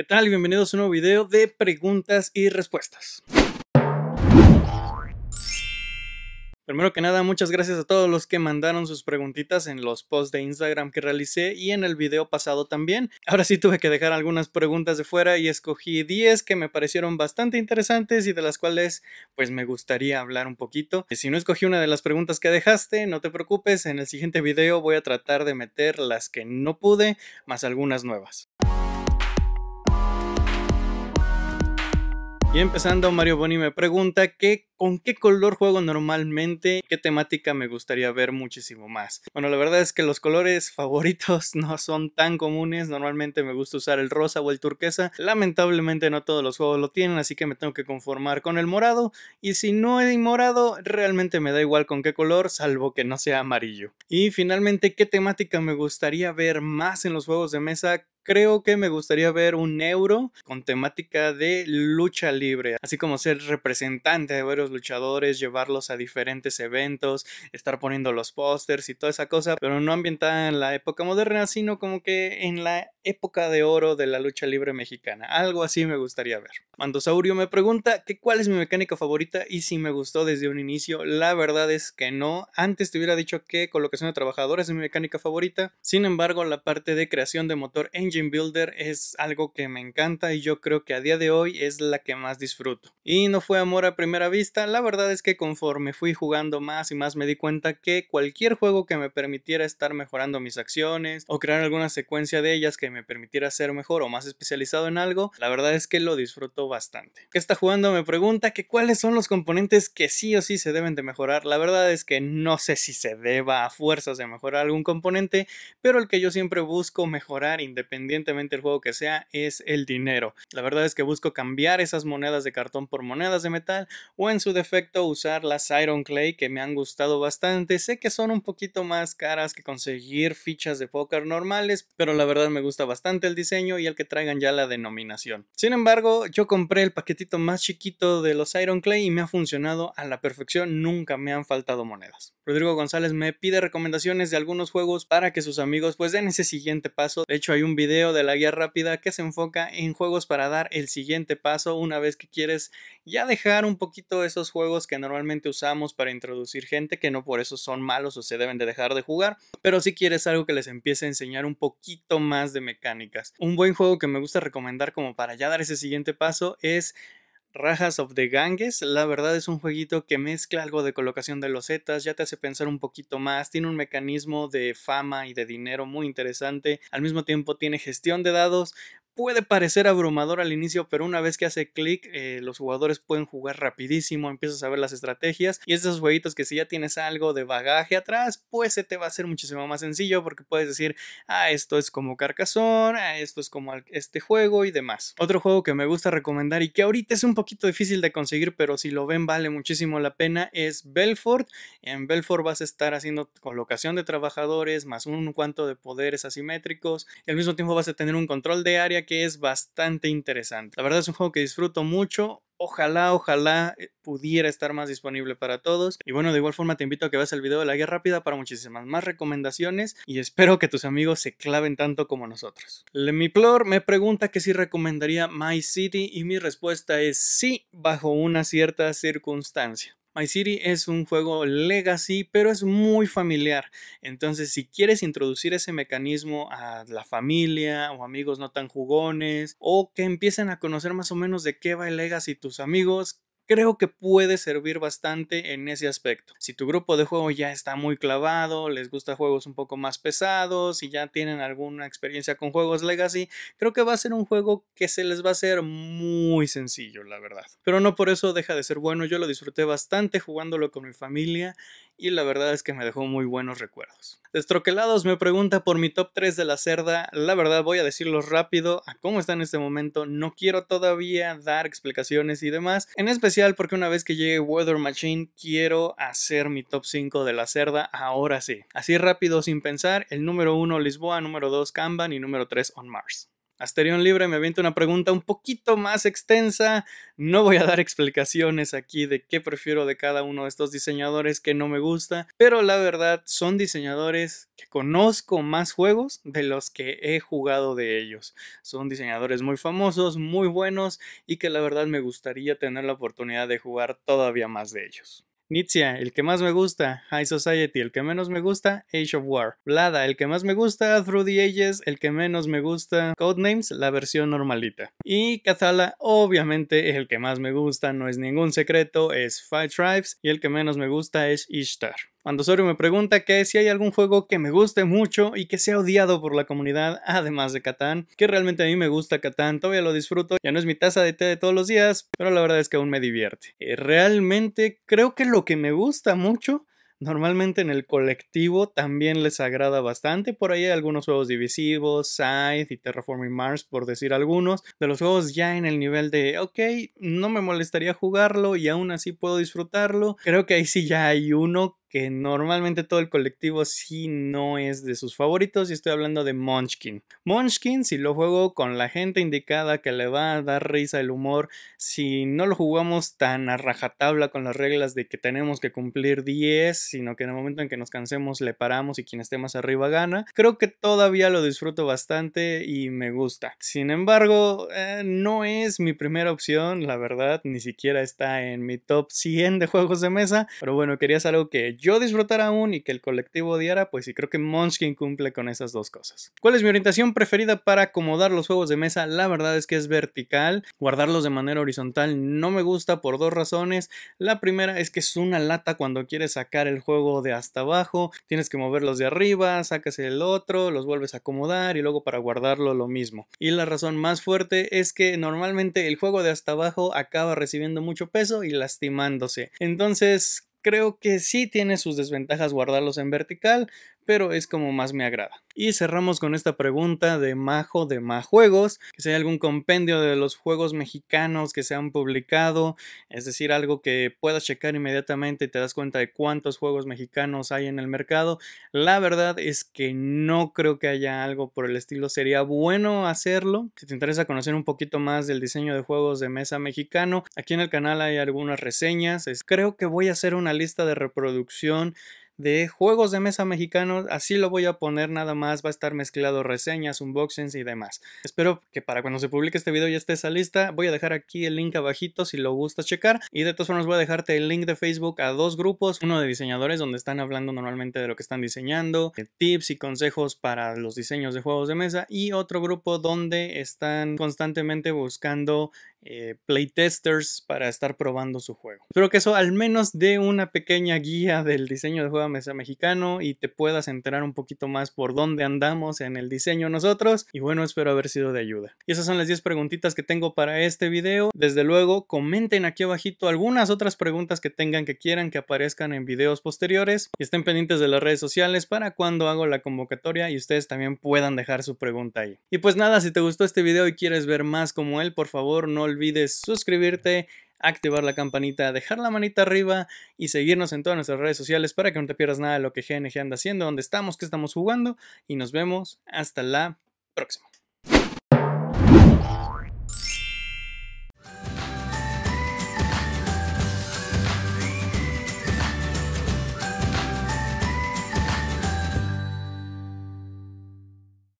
¿Qué tal? Bienvenidos a un nuevo video de preguntas y respuestas. Primero que nada, muchas gracias a todos los que mandaron sus preguntitas en los posts de Instagram que realicé y en el video pasado también. Ahora sí tuve que dejar algunas preguntas de fuera y escogí 10 que me parecieron bastante interesantes y de las cuales pues me gustaría hablar un poquito. Si no escogí una de las preguntas que dejaste, no te preocupes, en el siguiente video voy a tratar de meter las que no pude más algunas nuevas. Y empezando, Mario Boni me pregunta que con qué color juego normalmente, qué temática me gustaría ver muchísimo más. Bueno, la verdad es que los colores favoritos no son tan comunes, normalmente me gusta usar el rosa o el turquesa, lamentablemente no todos los juegos lo tienen, así que me tengo que conformar con el morado, y si no hay morado, realmente me da igual con qué color, salvo que no sea amarillo. Y finalmente, qué temática me gustaría ver más en los juegos de mesa, creo que me gustaría ver un euro con temática de lucha libre, así como ser representante de varios luchadores, llevarlos a diferentes eventos, estar poniendo los pósters y toda esa cosa, pero no ambientada en la época moderna, sino como que en la época de oro de la lucha libre mexicana. Algo así me gustaría ver. Mandosaurio me pregunta cuál es mi mecánica favorita y si me gustó desde un inicio. La verdad es que no. Antes te hubiera dicho que colocación de trabajadores es mi mecánica favorita. Sin embargo, la parte de creación de motor engine Builder es algo que me encanta y yo creo que a día de hoy es la que más disfruto. Y no fue amor a primera vista, la verdad es que conforme fui jugando más y más me di cuenta que cualquier juego que me permitiera estar mejorando mis acciones o crear alguna secuencia de ellas que me permitiera ser mejor o más especializado en algo, la verdad es que lo disfruto bastante. Que está jugando me pregunta que cuáles son los componentes que sí o sí se deben de mejorar. La verdad es que no sé si se deba a fuerzas de mejorar algún componente, pero el que yo siempre busco mejorar independientemente independientemente el juego que sea, es el dinero. La verdad es que busco cambiar esas monedas de cartón por monedas de metal o en su defecto usar las Iron Clay que me han gustado bastante. Sé que son un poquito más caras que conseguir fichas de póker normales, pero la verdad me gusta bastante el diseño y el que traigan ya la denominación. Sin embargo, yo compré el paquetito más chiquito de los Iron Clay y me ha funcionado a la perfección, nunca me han faltado monedas. Rodrigo González me pide recomendaciones de algunos juegos para que sus amigos pues den ese siguiente paso. De hecho, hay un video video de la guía rápida que se enfoca en juegos para dar el siguiente paso una vez que quieres ya dejar un poquito esos juegos que normalmente usamos para introducir gente que no por eso son malos o se deben de dejar de jugar, pero si quieres algo que les empiece a enseñar un poquito más de mecánicas. Un buen juego que me gusta recomendar como para ya dar ese siguiente paso es Rajas of the Ganges, la verdad es un jueguito que mezcla algo de colocación de losetas, ya te hace pensar un poquito más, tiene un mecanismo de fama y de dinero muy interesante, al mismo tiempo tiene gestión de dados, puede parecer abrumador al inicio, pero una vez que hace clic, eh, los jugadores pueden jugar rapidísimo, empiezas a ver las estrategias y esos jueguitos que si ya tienes algo de bagaje atrás, pues se te va a hacer muchísimo más sencillo porque puedes decir, ah, esto es como Carcassonne, ah, esto es como este juego y demás. Otro juego que me gusta recomendar y que ahorita es un poquito difícil de conseguir, pero si lo ven vale muchísimo la pena, es Belfort. En Belfort vas a estar haciendo colocación de trabajadores, más un cuanto de poderes asimétricos, al mismo tiempo vas a tener un control de área que es bastante interesante. La verdad es un juego que disfruto mucho. Ojalá, ojalá eh, pudiera estar más disponible para todos. Y bueno, de igual forma te invito a que veas el video de la guía rápida para muchísimas más recomendaciones y espero que tus amigos se claven tanto como nosotros. Lemiplor me pregunta que si recomendaría My City y mi respuesta es sí, bajo una cierta circunstancia. My City es un juego legacy, pero es muy familiar. Entonces, si quieres introducir ese mecanismo a la familia o amigos no tan jugones, o que empiecen a conocer más o menos de qué va el legacy tus amigos, creo que puede servir bastante en ese aspecto. Si tu grupo de juego ya está muy clavado, les gusta juegos un poco más pesados, y ya tienen alguna experiencia con juegos legacy, creo que va a ser un juego que se les va a hacer muy sencillo, la verdad. Pero no por eso deja de ser bueno, yo lo disfruté bastante jugándolo con mi familia y la verdad es que me dejó muy buenos recuerdos. Destroquelados me pregunta por mi top 3 de la cerda, la verdad voy a decirlo rápido a cómo está en este momento, no quiero todavía dar explicaciones y demás, en especial porque una vez que llegue Weather Machine quiero hacer mi top 5 de la cerda ahora sí. Así rápido sin pensar, el número 1 Lisboa, número 2 Kanban y número 3 On Mars. Asterión Libre me avienta una pregunta un poquito más extensa. No voy a dar explicaciones aquí de qué prefiero de cada uno de estos diseñadores que no me gusta, pero la verdad son diseñadores que conozco más juegos de los que he jugado de ellos. Son diseñadores muy famosos, muy buenos y que la verdad me gustaría tener la oportunidad de jugar todavía más de ellos. Nitzia, el que más me gusta. High Society, el que menos me gusta. Age of War. Blada, el que más me gusta. Through the Ages, el que menos me gusta. Codenames, la versión normalita. Y Kazala, obviamente, es el que más me gusta. No es ningún secreto, es Five Tribes. Y el que menos me gusta es Ishtar. Cuando me pregunta que si hay algún juego que me guste mucho y que sea odiado por la comunidad, además de Catán, que realmente a mí me gusta Catán, todavía lo disfruto, ya no es mi taza de té de todos los días, pero la verdad es que aún me divierte. Eh, realmente creo que lo que me gusta mucho normalmente en el colectivo también les agrada bastante. Por ahí hay algunos juegos divisivos, Scythe y Terraforming Mars, por decir algunos, de los juegos ya en el nivel de, ok, no me molestaría jugarlo y aún así puedo disfrutarlo. Creo que ahí sí ya hay uno que normalmente todo el colectivo sí no es de sus favoritos y estoy hablando de Munchkin. Munchkin, si lo juego con la gente indicada que le va a dar risa el humor, si no lo jugamos tan a rajatabla con las reglas de que tenemos que cumplir 10, sino que en el momento en que nos cansemos le paramos y quien esté más arriba gana, creo que todavía lo disfruto bastante y me gusta. Sin embargo, eh, no es mi primera opción, la verdad, ni siquiera está en mi top 100 de juegos de mesa, pero bueno, querías algo que yo disfrutara aún y que el colectivo odiara, pues sí creo que Monskin cumple con esas dos cosas. ¿Cuál es mi orientación preferida para acomodar los juegos de mesa? La verdad es que es vertical, guardarlos de manera horizontal no me gusta por dos razones. La primera es que es una lata cuando quieres sacar el juego de hasta abajo, tienes que moverlos de arriba, sacas el otro, los vuelves a acomodar y luego para guardarlo lo mismo. Y la razón más fuerte es que normalmente el juego de hasta abajo acaba recibiendo mucho peso y lastimándose. Entonces, creo que sí tiene sus desventajas guardarlos en vertical, pero es como más me agrada. Y cerramos con esta pregunta de Majo de Majuegos, que si hay algún compendio de los juegos mexicanos que se han publicado, es decir, algo que puedas checar inmediatamente y te das cuenta de cuántos juegos mexicanos hay en el mercado. La verdad es que no creo que haya algo por el estilo, sería bueno hacerlo. Si te interesa conocer un poquito más del diseño de juegos de mesa mexicano, aquí en el canal hay algunas reseñas. Creo que voy a hacer una lista de reproducción de juegos de mesa mexicanos, así lo voy a poner nada más, va a estar mezclado reseñas, unboxings y demás. Espero que para cuando se publique este video ya esté esa lista, voy a dejar aquí el link abajito si lo gustas checar y de todas formas voy a dejarte el link de Facebook a dos grupos, uno de diseñadores donde están hablando normalmente de lo que están diseñando, eh, tips y consejos para los diseños de juegos de mesa y otro grupo donde están constantemente buscando eh, playtesters para estar probando su juego. Espero que eso al menos dé una pequeña guía del diseño de juego a mesa mexicano y te puedas enterar un poquito más por dónde andamos en el diseño nosotros. Y bueno, espero haber sido de ayuda. Y esas son las 10 preguntitas que tengo para este video. Desde luego, comenten aquí abajito algunas otras preguntas que tengan que quieran que aparezcan en videos posteriores. Y estén pendientes de las redes sociales para cuando hago la convocatoria y ustedes también puedan dejar su pregunta ahí. Y pues nada, si te gustó este video y quieres ver más como él, por favor no olvides suscribirte, activar la campanita, dejar la manita arriba y seguirnos en todas nuestras redes sociales para que no te pierdas nada de lo que GNG anda haciendo, dónde estamos, qué estamos jugando y nos vemos hasta la próxima.